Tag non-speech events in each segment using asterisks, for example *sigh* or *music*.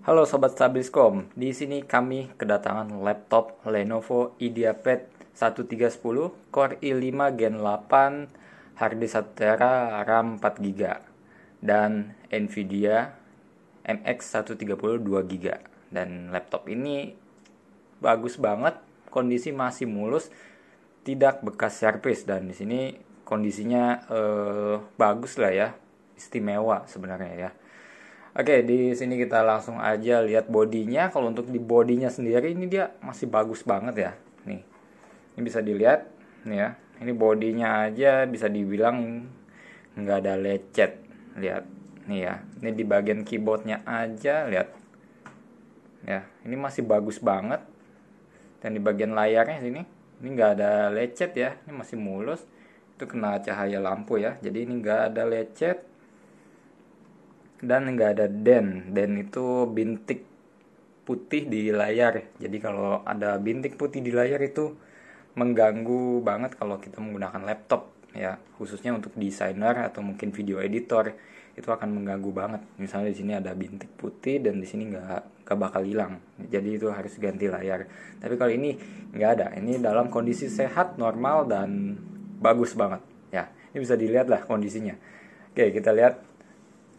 Halo Sobat Stabiliscom, di sini kami kedatangan laptop Lenovo IdeaPad 1310 Core i5 Gen 8 Hard 1 tera RAM 4 GB dan Nvidia MX 130 2 GB dan laptop ini bagus banget kondisi masih mulus tidak bekas servis dan di sini kondisinya eh, bagus lah ya istimewa sebenarnya ya Oke, di sini kita langsung aja lihat bodinya. Kalau untuk di bodinya sendiri ini dia masih bagus banget ya. Nih. Ini bisa dilihat nih ya. Ini bodinya aja bisa dibilang nggak ada lecet. Lihat. Nih ya. Ini di bagian keyboardnya aja lihat. Ya, ini masih bagus banget. Dan di bagian layarnya sini ini nggak ada lecet ya. Ini masih mulus. Itu kena cahaya lampu ya. Jadi ini nggak ada lecet dan nggak ada den den itu bintik putih di layar jadi kalau ada bintik putih di layar itu mengganggu banget kalau kita menggunakan laptop ya khususnya untuk desainer atau mungkin video editor itu akan mengganggu banget misalnya di sini ada bintik putih dan di sini nggak nggak bakal hilang jadi itu harus ganti layar tapi kalau ini nggak ada ini dalam kondisi sehat normal dan bagus banget ya ini bisa dilihat lah kondisinya oke kita lihat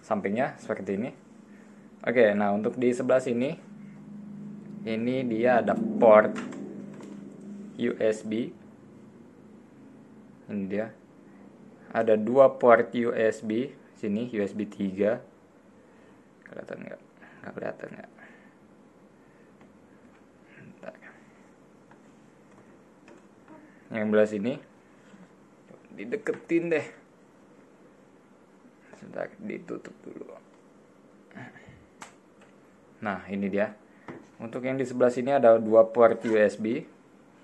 sampingnya seperti ini oke nah untuk di sebelah sini ini dia ada port USB ini dia ada dua port USB sini USB 3 kelihatan nggak nggak kelihatan nggak? yang belah sini dideketin deh sebentar ditutup dulu nah ini dia untuk yang di sebelah sini ada dua port USB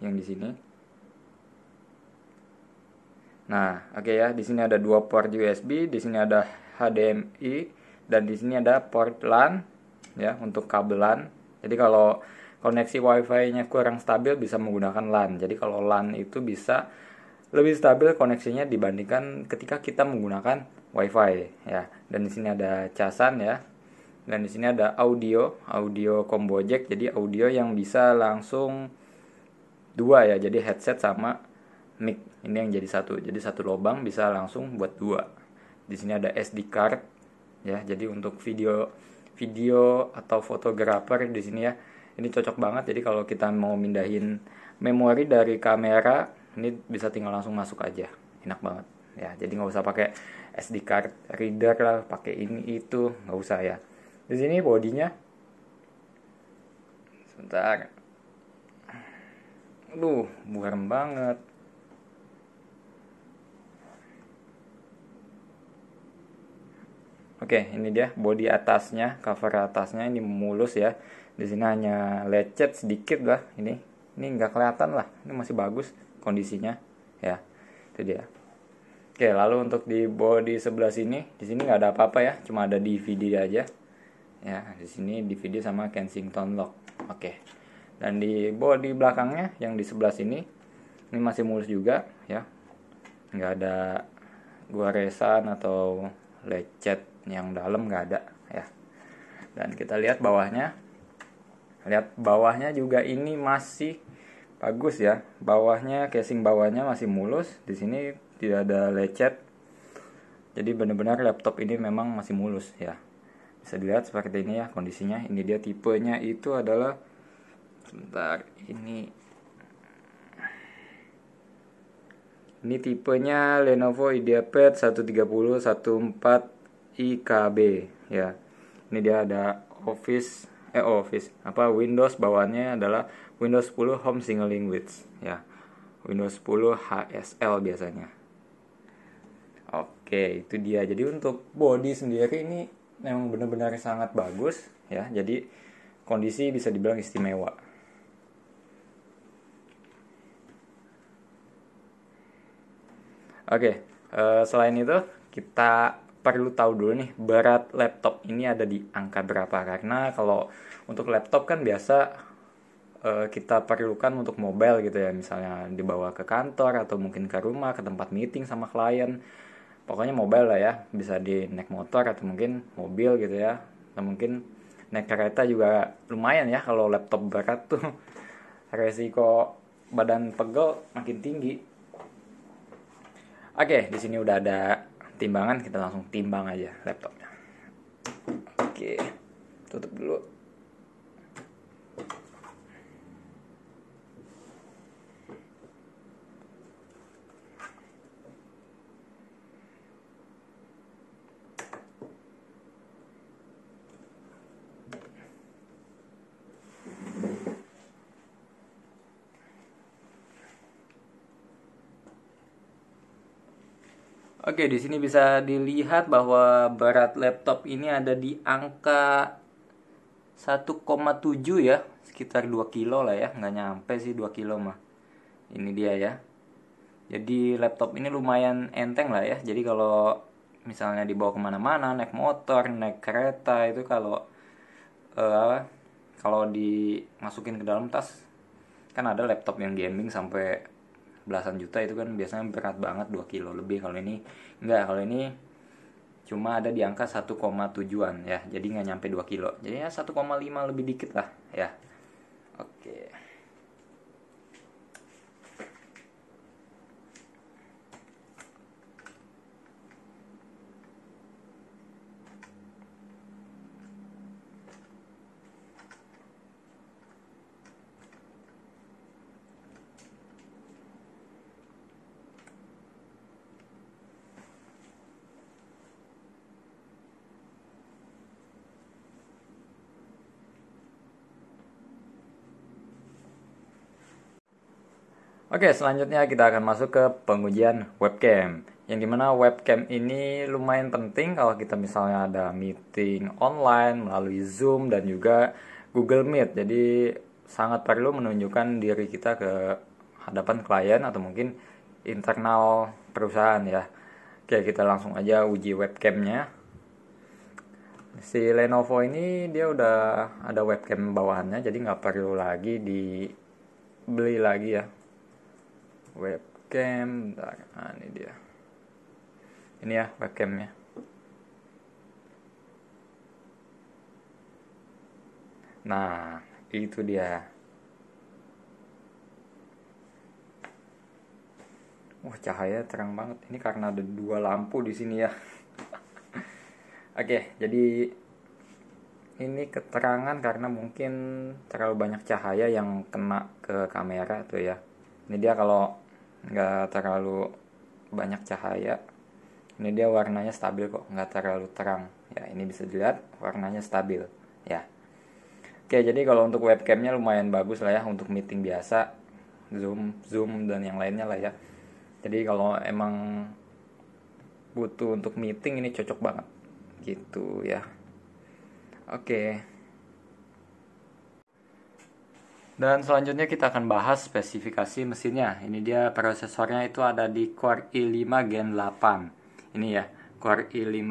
yang di sini nah oke okay ya di sini ada dua port USB di sini ada HDMI dan di sini ada port LAN ya untuk kabel LAN jadi kalau koneksi WiFi-nya kurang stabil bisa menggunakan LAN jadi kalau LAN itu bisa lebih stabil koneksinya dibandingkan ketika kita menggunakan WiFi ya. Dan di sini ada casan ya. Dan di sini ada audio, audio combo jack jadi audio yang bisa langsung dua ya. Jadi headset sama mic. Ini yang jadi satu. Jadi satu lubang bisa langsung buat dua. Di sini ada SD card ya. Jadi untuk video video atau fotografer di sini ya. Ini cocok banget jadi kalau kita mau mindahin memori dari kamera ini bisa tinggal langsung masuk aja. Enak banget ya. Jadi nggak usah pakai SD card reader lah pakai ini itu nggak usah ya di sini bodinya sebentar lu buram banget Oke, ini dia body atasnya, cover atasnya ini mulus ya. Di sini hanya lecet sedikit lah ini. Ini nggak kelihatan lah. Ini masih bagus kondisinya ya. Itu dia. Oke, lalu untuk di body sebelah sini, di sini nggak ada apa-apa ya, cuma ada DVD aja. Ya, di sini DVD sama Kensington Lock. Oke. Dan di body belakangnya yang di sebelah sini, ini masih mulus juga ya. Nggak ada goresan atau lecet yang dalam nggak ada ya. Dan kita lihat bawahnya. Lihat bawahnya juga ini masih bagus ya. Bawahnya casing bawahnya masih mulus. Di sini tidak ada lecet jadi benar-benar laptop ini memang masih mulus ya bisa dilihat seperti ini ya kondisinya ini dia tipenya itu adalah sebentar ini ini tipenya Lenovo IdeaPad 130 14 IKB ya ini dia ada Office eh Office apa Windows bawaannya adalah Windows 10 Home Single Language ya Windows 10 HSL biasanya Oke, itu dia. Jadi untuk body sendiri ini memang benar-benar sangat bagus ya. Jadi kondisi bisa dibilang istimewa. Oke, eh, selain itu kita perlu tahu dulu nih berat laptop ini ada di angka berapa karena kalau untuk laptop kan biasa eh, kita perlukan untuk mobile gitu ya misalnya dibawa ke kantor atau mungkin ke rumah ke tempat meeting sama klien pokoknya mobile lah ya bisa di naik motor atau mungkin mobil gitu ya atau mungkin naik kereta juga lumayan ya kalau laptop berat tuh *laughs* resiko badan pegel makin tinggi oke di sini udah ada timbangan kita langsung timbang aja laptopnya oke tutup dulu Oke, di sini bisa dilihat bahwa berat laptop ini ada di angka 1,7 ya, sekitar 2 kilo lah ya, nggak nyampe sih 2 kilo mah. Ini dia ya. Jadi laptop ini lumayan enteng lah ya. Jadi kalau misalnya dibawa kemana-mana, naik motor, naik kereta itu kalau uh, kalau dimasukin ke dalam tas kan ada laptop yang gaming sampai belasan juta itu kan biasanya berat banget 2 kilo lebih kalau ini enggak kalau ini cuma ada di angka 1,7an ya jadi nggak nyampe 2 kilo jadi ya 1,5 lebih dikit lah ya oke okay. Oke, selanjutnya kita akan masuk ke pengujian webcam. Yang dimana webcam ini lumayan penting kalau kita misalnya ada meeting online melalui Zoom dan juga Google Meet. Jadi sangat perlu menunjukkan diri kita ke hadapan klien atau mungkin internal perusahaan ya. Oke, kita langsung aja uji webcamnya. Si Lenovo ini dia udah ada webcam bawahannya jadi nggak perlu lagi dibeli lagi ya webcam bentar nah, ini dia ini ya webcamnya nah itu dia Wah cahaya terang banget ini karena ada dua lampu di sini ya *laughs* Oke, jadi ini keterangan karena mungkin terlalu banyak cahaya yang kena ke kamera tuh ya. Ini dia kalau nggak terlalu banyak cahaya ini dia warnanya stabil kok nggak terlalu terang ya ini bisa dilihat warnanya stabil ya oke jadi kalau untuk webcamnya lumayan bagus lah ya untuk meeting biasa zoom zoom dan yang lainnya lah ya jadi kalau emang butuh untuk meeting ini cocok banget gitu ya oke dan selanjutnya kita akan bahas spesifikasi mesinnya. Ini dia prosesornya itu ada di Core i5 Gen 8. Ini ya, Core i5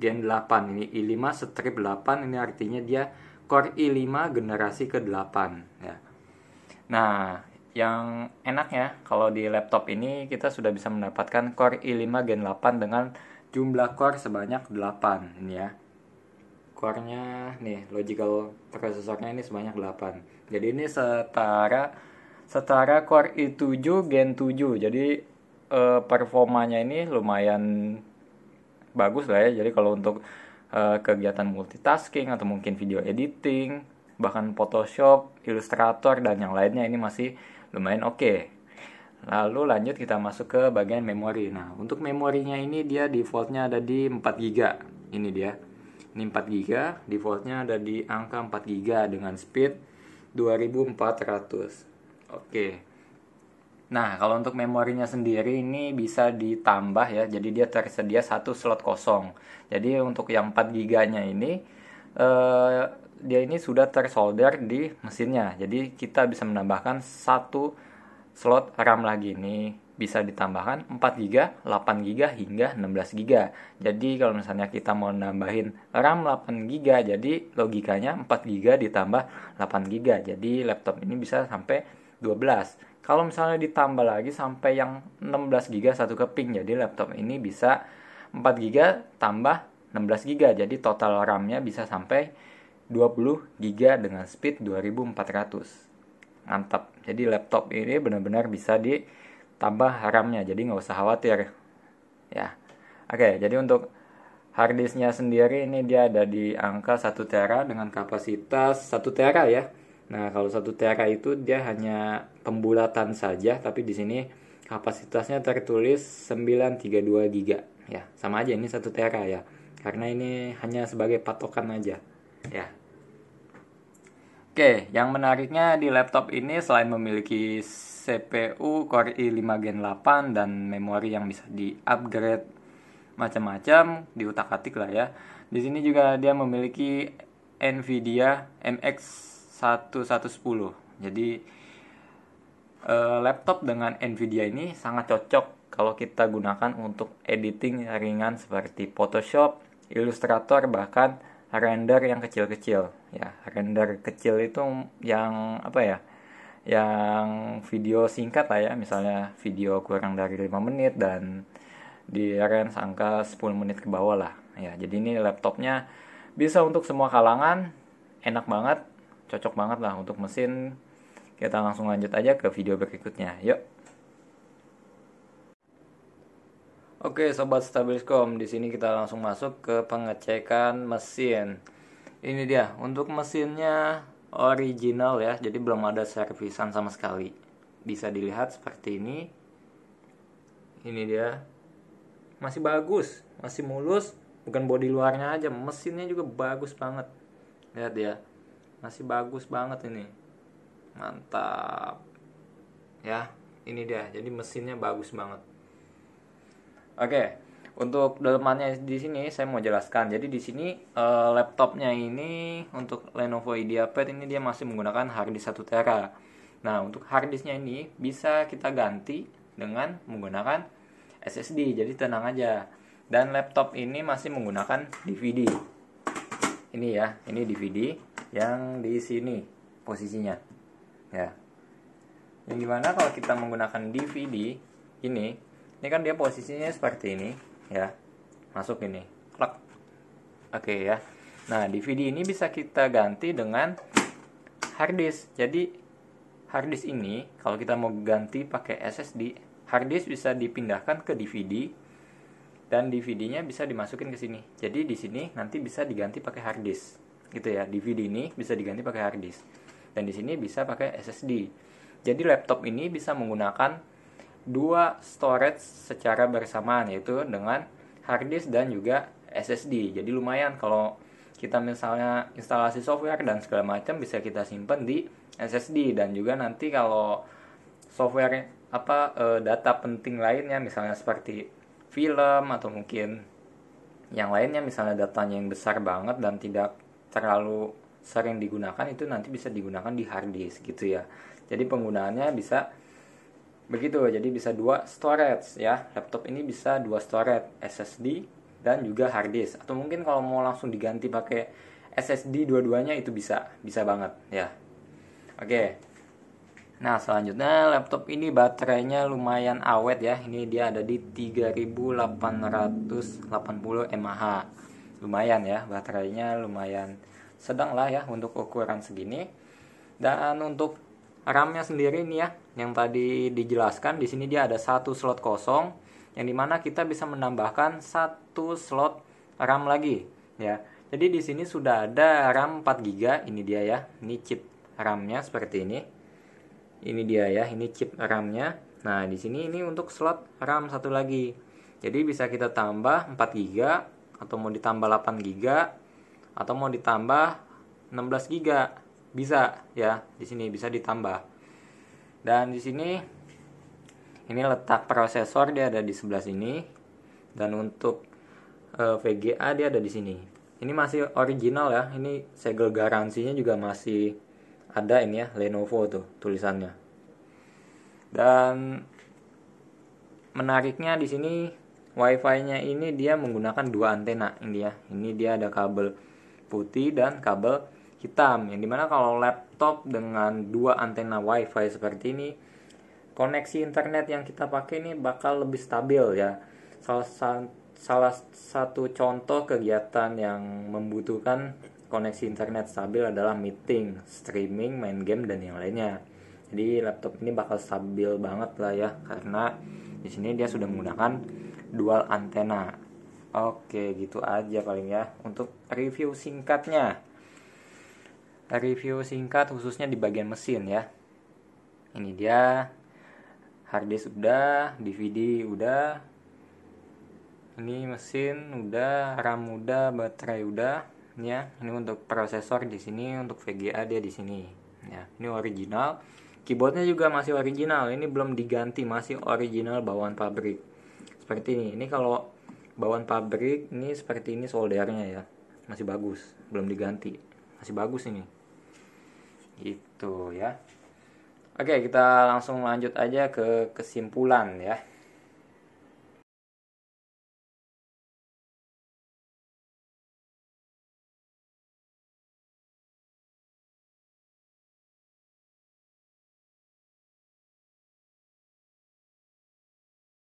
Gen 8. Ini i5 strip 8 ini artinya dia Core i5 generasi ke-8 ya. Nah, yang enak ya, kalau di laptop ini kita sudah bisa mendapatkan Core i5 Gen 8 dengan jumlah core sebanyak 8 ini ya. Core-nya nih, logical prosesornya ini sebanyak 8 jadi ini setara setara Core i7 e Gen 7 jadi uh, performanya ini lumayan bagus lah ya jadi kalau untuk uh, kegiatan multitasking atau mungkin video editing bahkan Photoshop, Illustrator dan yang lainnya ini masih lumayan oke okay. Lalu lanjut kita masuk ke bagian memori. Nah, untuk memorinya ini dia defaultnya ada di 4 GB. Ini dia. Ini 4 GB, defaultnya ada di angka 4 GB dengan speed 2400. Oke. Nah, kalau untuk memorinya sendiri ini bisa ditambah ya. Jadi dia tersedia satu slot kosong. Jadi untuk yang 4 giganya ini eh, dia ini sudah tersolder di mesinnya. Jadi kita bisa menambahkan satu slot RAM lagi nih bisa ditambahkan 4 GB, 8 GB hingga 16 GB. Jadi kalau misalnya kita mau nambahin RAM 8 GB, jadi logikanya 4 GB ditambah 8 GB. Jadi laptop ini bisa sampai 12. Kalau misalnya ditambah lagi sampai yang 16 GB satu keping, jadi laptop ini bisa 4 GB tambah 16 GB. Jadi total RAM-nya bisa sampai 20 GB dengan speed 2400. Mantap. Jadi laptop ini benar-benar bisa di tambah haramnya jadi nggak usah khawatir ya oke jadi untuk harddisknya sendiri ini dia ada di angka 1 tera dengan kapasitas 1 tera ya nah kalau 1 tera itu dia hanya pembulatan saja tapi di sini kapasitasnya tertulis 932 giga ya sama aja ini 1 tera ya karena ini hanya sebagai patokan aja ya Oke, yang menariknya di laptop ini selain memiliki CPU Core i5 Gen 8 dan memori yang bisa di-upgrade macam-macam, utak atik lah ya. Di sini juga dia memiliki Nvidia MX1110. Jadi eh, laptop dengan Nvidia ini sangat cocok kalau kita gunakan untuk editing ringan seperti Photoshop, Illustrator bahkan render yang kecil-kecil ya. Render kecil itu yang apa ya? yang video singkat lah ya misalnya video kurang dari 5 menit dan di range angka 10 menit ke bawah lah ya jadi ini laptopnya bisa untuk semua kalangan enak banget cocok banget lah untuk mesin kita langsung lanjut aja ke video berikutnya yuk Oke sobat stabiliscom di sini kita langsung masuk ke pengecekan mesin. Ini dia, untuk mesinnya original ya jadi belum ada servisan sama sekali bisa dilihat seperti ini ini dia masih bagus masih mulus bukan body luarnya aja mesinnya juga bagus banget lihat ya masih bagus banget ini mantap ya ini dia jadi mesinnya bagus banget oke untuk dalemannya di sini saya mau jelaskan. Jadi di sini uh, laptopnya ini untuk Lenovo IdeaPad ini dia masih menggunakan harddisk 1 tera. Nah, untuk harddisknya ini bisa kita ganti dengan menggunakan SSD. Jadi tenang aja. Dan laptop ini masih menggunakan DVD. Ini ya, ini DVD yang di sini posisinya. Ya. Yang dimana kalau kita menggunakan DVD ini, ini kan dia posisinya seperti ini ya masuk ini klik oke ya nah DVD ini bisa kita ganti dengan hard jadi hard ini kalau kita mau ganti pakai SSD hard bisa dipindahkan ke DVD dan DVD-nya bisa dimasukin ke sini jadi di sini nanti bisa diganti pakai hard gitu ya DVD ini bisa diganti pakai hard dan di sini bisa pakai SSD jadi laptop ini bisa menggunakan dua storage secara bersamaan yaitu dengan hard disk dan juga SSD. Jadi lumayan kalau kita misalnya instalasi software dan segala macam bisa kita simpan di SSD dan juga nanti kalau software apa e, data penting lainnya misalnya seperti film atau mungkin yang lainnya misalnya datanya yang besar banget dan tidak terlalu sering digunakan itu nanti bisa digunakan di hard disk gitu ya. Jadi penggunaannya bisa Begitu, jadi bisa dua storage ya. Laptop ini bisa dua storage, SSD dan juga hard disk. Atau mungkin kalau mau langsung diganti pakai SSD dua-duanya itu bisa, bisa banget ya. Oke. Nah, selanjutnya laptop ini baterainya lumayan awet ya. Ini dia ada di 3880 mAh. Lumayan ya, baterainya lumayan sedang lah ya untuk ukuran segini. Dan untuk RAM-nya sendiri ini ya, yang tadi dijelaskan di sini dia ada satu slot kosong yang dimana kita bisa menambahkan satu slot RAM lagi ya. Jadi di sini sudah ada RAM 4 GB, ini dia ya. Ini chip RAM-nya seperti ini. Ini dia ya, ini chip RAM-nya. Nah, di sini ini untuk slot RAM satu lagi. Jadi bisa kita tambah 4 GB atau mau ditambah 8 GB atau mau ditambah 16 GB bisa ya di sini bisa ditambah dan di sini ini letak prosesor dia ada di sebelah sini dan untuk e, eh, VGA dia ada di sini ini masih original ya ini segel garansinya juga masih ada ini ya Lenovo tuh tulisannya dan menariknya di sini WiFi-nya ini dia menggunakan dua antena ini ya. Ini dia ada kabel putih dan kabel hitam yang dimana kalau laptop dengan dua antena wifi seperti ini koneksi internet yang kita pakai ini bakal lebih stabil ya salah, salah satu contoh kegiatan yang membutuhkan koneksi internet stabil adalah meeting, streaming, main game dan yang lainnya. Jadi laptop ini bakal stabil banget lah ya karena di sini dia sudah menggunakan dual antena. Oke, gitu aja paling ya untuk review singkatnya review singkat khususnya di bagian mesin ya. Ini dia harddisk udah, DVD udah, ini mesin udah, RAM udah, baterai udah, ya. Ini untuk prosesor di sini, untuk VGA dia di sini. Ya, ini original. Keyboardnya juga masih original, ini belum diganti, masih original bawaan pabrik. Seperti ini, ini kalau bawaan pabrik ini seperti ini soldernya ya, masih bagus, belum diganti, masih bagus ini gitu ya oke kita langsung lanjut aja ke kesimpulan ya